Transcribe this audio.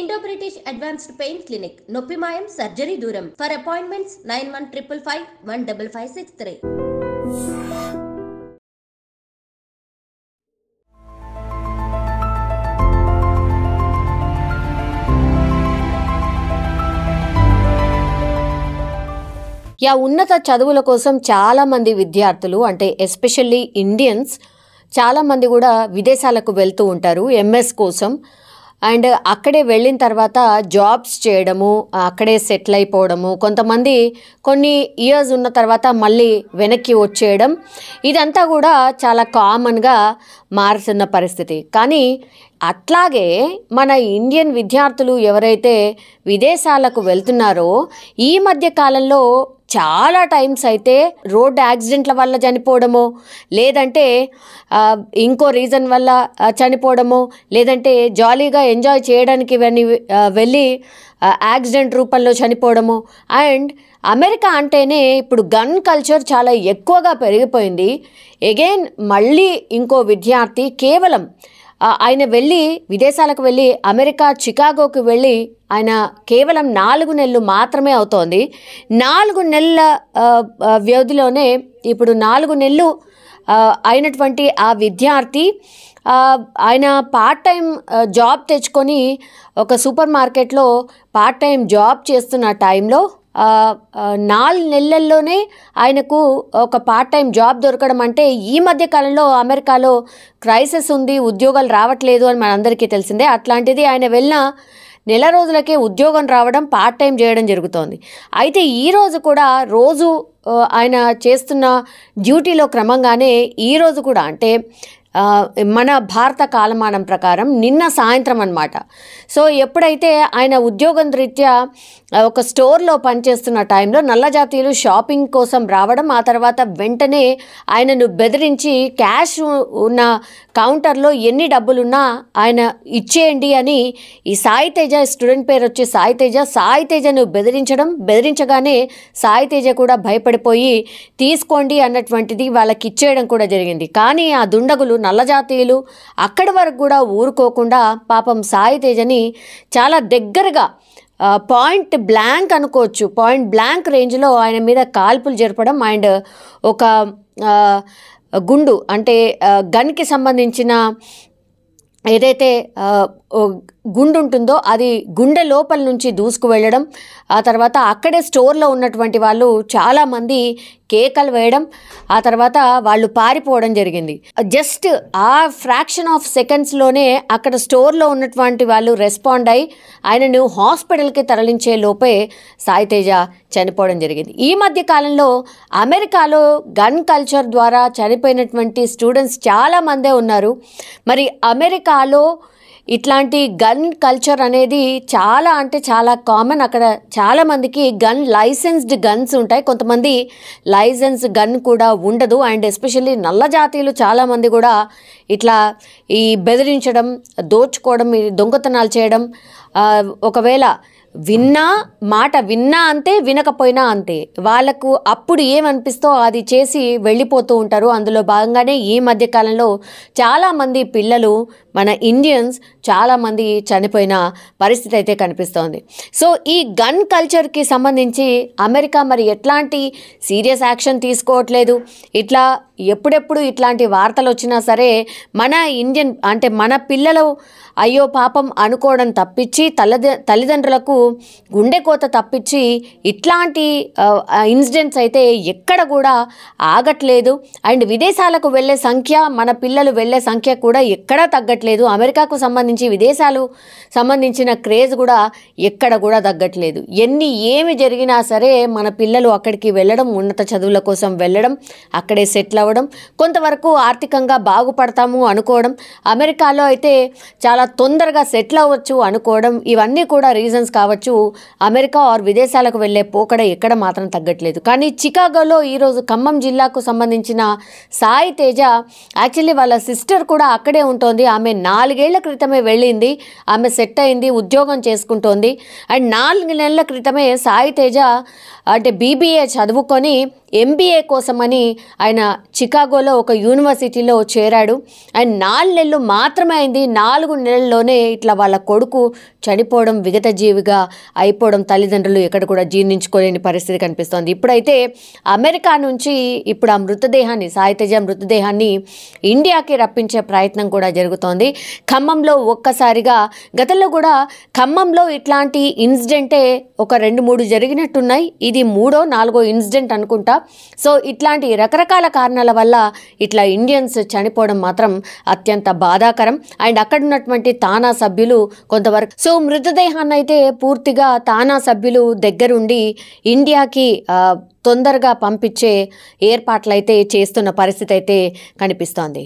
Indo British advanced pain clinic నొప్పి మాయం surgery దూరం for appointments nine one triple five one double five six three యా ఉన్నత చదువుల కోసం చాలామంది విద్యార్థులు అంటే ఎస్పెషల్లీ ఇండియన్స్ చాలామంది కూడా విదేశాలకు వెళ్తూ ఉంటారు ఎంఎస్ కోసం అండ్ అక్కడే వెళ్ళిన తర్వాత జాబ్స్ చేయడము అక్కడే సెటిల్ అయిపోవడము కొంతమంది కొన్ని ఇయర్స్ ఉన్న తర్వాత మళ్ళీ వెనక్కి వచ్చేయడం ఇదంతా కూడా చాలా కామన్గా మారుతున్న పరిస్థితి కానీ అట్లాగే మన ఇండియన్ విద్యార్థులు ఎవరైతే విదేశాలకు వెళ్తున్నారో ఈ మధ్య కాలంలో చాలా టైమ్స్ అయితే రోడ్ యాక్సిడెంట్ల వల్ల చనిపోవడమో లేదంటే ఇంకో రీజన్ వల్ల చనిపోవడమో లేదంటే జాలీగా ఎంజాయ్ చేయడానికి ఇవన్నీ వెళ్ళి యాక్సిడెంట్ రూపంలో చనిపోవడము అండ్ అమెరికా అంటేనే ఇప్పుడు గన్ కల్చర్ చాలా ఎక్కువగా పెరిగిపోయింది ఎగైన్ మళ్ళీ ఇంకో విద్యార్థి కేవలం ఆయన వెళ్ళి విదేశాలకు వెళ్ళి అమెరికా చికాగోకి వెళ్ళి ఆయన కేవలం నాలుగు నెలలు మాత్రమే అవుతోంది నాలుగు నెలల వ్యవధిలోనే ఇప్పుడు నాలుగు నెలలు అయినటువంటి ఆ విద్యార్థి ఆయన పార్ట్ టైం జాబ్ తెచ్చుకొని ఒక సూపర్ మార్కెట్లో పార్ట్ టైం జాబ్ చేస్తున్న టైంలో నాలుగు నెలల్లోనే ఆయనకు ఒక పార్ట్ టైం జాబ్ దొరకడం అంటే ఈ మధ్య కాలంలో అమెరికాలో క్రైసిస్ ఉంది ఉద్యోగాలు రావట్లేదు అని మనందరికీ తెలిసిందే అట్లాంటిది ఆయన వెళ్ళిన నెల రోజులకే ఉద్యోగం రావడం పార్ట్ టైం చేయడం జరుగుతోంది అయితే ఈరోజు కూడా రోజు ఆయన చేస్తున్న డ్యూటీలో క్రమంగానే ఈరోజు కూడా అంటే మన భారత కాలమానం ప్రకారం నిన్న సాయంత్రం అనమాట సో ఎప్పుడైతే ఆయన ఉద్యోగం రీత్యా ఒక స్టోర్లో పనిచేస్తున్న టైంలో నల్లజాతీయులు షాపింగ్ కోసం రావడం ఆ తర్వాత వెంటనే ఆయనను బెదిరించి క్యాష్ ఉన్న కౌంటర్లో ఎన్ని డబ్బులున్నా ఆయన ఇచ్చేయండి అని ఈ సాయి తేజ స్టూడెంట్ పేరు వచ్చి సాయి తేజ సాయి తేజను బెదిరించడం బెదిరించగానే సాయి తేజ కూడా భయపడిపోయి తీసుకోండి అన్నటువంటిది వాళ్ళకి ఇచ్చేయడం కూడా జరిగింది కానీ ఆ దుండగులు నల్ల జాతీయులు అక్కడి వరకు కూడా ఊరుకోకుండా పాపం సాయి తేజని చాలా దగ్గరగా పాయింట్ బ్లాంక్ అనుకోవచ్చు పాయింట్ బ్లాంక్ రేంజ్లో ఆయన మీద కాల్పులు జరపడం అండ్ ఒక గుండు అంటే గన్కి సంబంధించిన ఏదైతే గుండు ఉంటుందో అది గుండె లోపల నుంచి దూసుకు వెళ్ళడం ఆ తర్వాత అక్కడే స్టోర్లో ఉన్నటువంటి వాళ్ళు చాలామంది కేకలు వేయడం ఆ తర్వాత వాళ్ళు పారిపోవడం జరిగింది జస్ట్ ఆ ఫ్రాక్షన్ ఆఫ్ సెకండ్స్లోనే అక్కడ స్టోర్లో ఉన్నటువంటి వాళ్ళు రెస్పాండ్ అయ్యి ఆయనను హాస్పిటల్కి తరలించే లోపే సాయితేజ చనిపోవడం జరిగింది ఈ మధ్య కాలంలో అమెరికాలో గన్ కల్చర్ ద్వారా చనిపోయినటువంటి స్టూడెంట్స్ చాలామందే ఉన్నారు మరి అమెరికాలో ఇట్లాంటి గన్ కల్చర్ అనేది చాలా అంటే చాలా కామన్ అక్కడ చాలామందికి గన్ లైసెన్స్డ్ గన్స్ ఉంటాయి కొంతమంది లైసెన్స్ గన్ కూడా ఉండదు అండ్ ఎస్పెషల్లీ నల్ల జాతీయులు చాలామంది కూడా ఇట్లా ఈ బెదిరించడం దోచుకోవడం దొంగతనాలు చేయడం ఒకవేళ విన్నా మాట విన్నా అంతే వినకపోయినా అంతే వాళ్ళకు అప్పుడు ఏమనిపిస్తో అది చేసి వెళ్ళిపోతూ ఉంటారు అందులో భాగంగానే ఈ మధ్యకాలంలో చాలామంది పిల్లలు మన ఇండియన్స్ చాలామంది చనిపోయిన పరిస్థితి అయితే కనిపిస్తోంది సో ఈ గన్ కల్చర్కి సంబంధించి అమెరికా మరి ఎట్లాంటి సీరియస్ యాక్షన్ తీసుకోవట్లేదు ఇట్లా ఎప్పుడెప్పుడు ఇట్లాంటి వార్తలు వచ్చినా సరే మన ఇండియన్ అంటే మన పిల్లలు అయ్యో పాపం అనుకోవడం తప్పించి తల్లిద తల్లిదండ్రులకు గుండె కోత తప్పించి ఇట్లాంటి ఇన్సిడెంట్స్ అయితే ఎక్కడ కూడా ఆగట్లేదు అండ్ విదేశాలకు వెళ్ళే సంఖ్య మన పిల్లలు వెళ్ళే సంఖ్య కూడా ఎక్కడా తగ్గట్లేదు అమెరికాకు సంబంధించి విదేశాలు సంబంధించిన క్రేజ్ కూడా ఎక్కడ కూడా తగ్గట్లేదు ఎన్ని ఏమి జరిగినా సరే మన పిల్లలు అక్కడికి వెళ్ళడం ఉన్నత చదువుల కోసం వెళ్ళడం అక్కడే సెటిల్ అవ్వడం కొంతవరకు ఆర్థికంగా బాగుపడతాము అనుకోవడం అమెరికాలో అయితే చాలా చాలా తొందరగా సెటిల్ అవ్వచ్చు అనుకోవడం ఇవన్నీ కూడా రీజన్స్ కావచ్చు అమెరికా ఆర్ విదేశాలకు వెళ్ళే పోకడ ఎక్కడ మాత్రం తగ్గట్లేదు కానీ చికాగోలో ఈరోజు ఖమ్మం జిల్లాకు సంబంధించిన సాయి తేజ యాక్చువల్లీ వాళ్ళ సిస్టర్ కూడా అక్కడే ఉంటుంది ఆమె నాలుగేళ్ల క్రితమే వెళ్ళింది ఆమె సెట్ అయింది ఉద్యోగం చేసుకుంటోంది అండ్ నాలుగు నెలల క్రితమే సాయి తేజ అంటే బీబీఏ చదువుకొని ఎంబీఏ కోసమని ఆయన చికాగోలో ఒక యూనివర్సిటీలో చేరాడు ఆయన నాలుగు నెలలు మాత్రమే అయింది నాలుగు నెలల్లోనే ఇట్లా వాళ్ళ కొడుకు చనిపోవడం విగతజీవిగా అయిపోవడం తల్లిదండ్రులు ఎక్కడ కూడా జీర్ణించుకోలేని పరిస్థితి కనిపిస్తోంది ఇప్పుడైతే అమెరికా నుంచి ఇప్పుడు ఆ మృతదేహాన్ని సాయితేజ మృతదేహాన్ని ఇండియాకి రప్పించే ప్రయత్నం కూడా జరుగుతోంది ఖమ్మంలో ఒక్కసారిగా గతంలో కూడా ఖమ్మంలో ఇట్లాంటి ఇన్సిడెంటే ఒక రెండు మూడు జరిగినట్టున్నాయి ఇది మూడో నాలుగో ఇన్సిడెంట్ అనుకుంటా సో ఇట్లాంటి రకరకాల కారణాల వల్ల ఇట్లా ఇండియన్స్ చనిపోవడం మాత్రం అత్యంత బాధాకరం అండ్ అక్కడ ఉన్నటువంటి తానా సభ్యులు కొంతవరకు సో మృతదేహాన్ని అయితే పూర్తిగా తానా సభ్యులు దగ్గరుండి ఇండియాకి తొందరగా పంపించే ఏర్పాట్లు అయితే చేస్తున్న పరిస్థితి అయితే కనిపిస్తోంది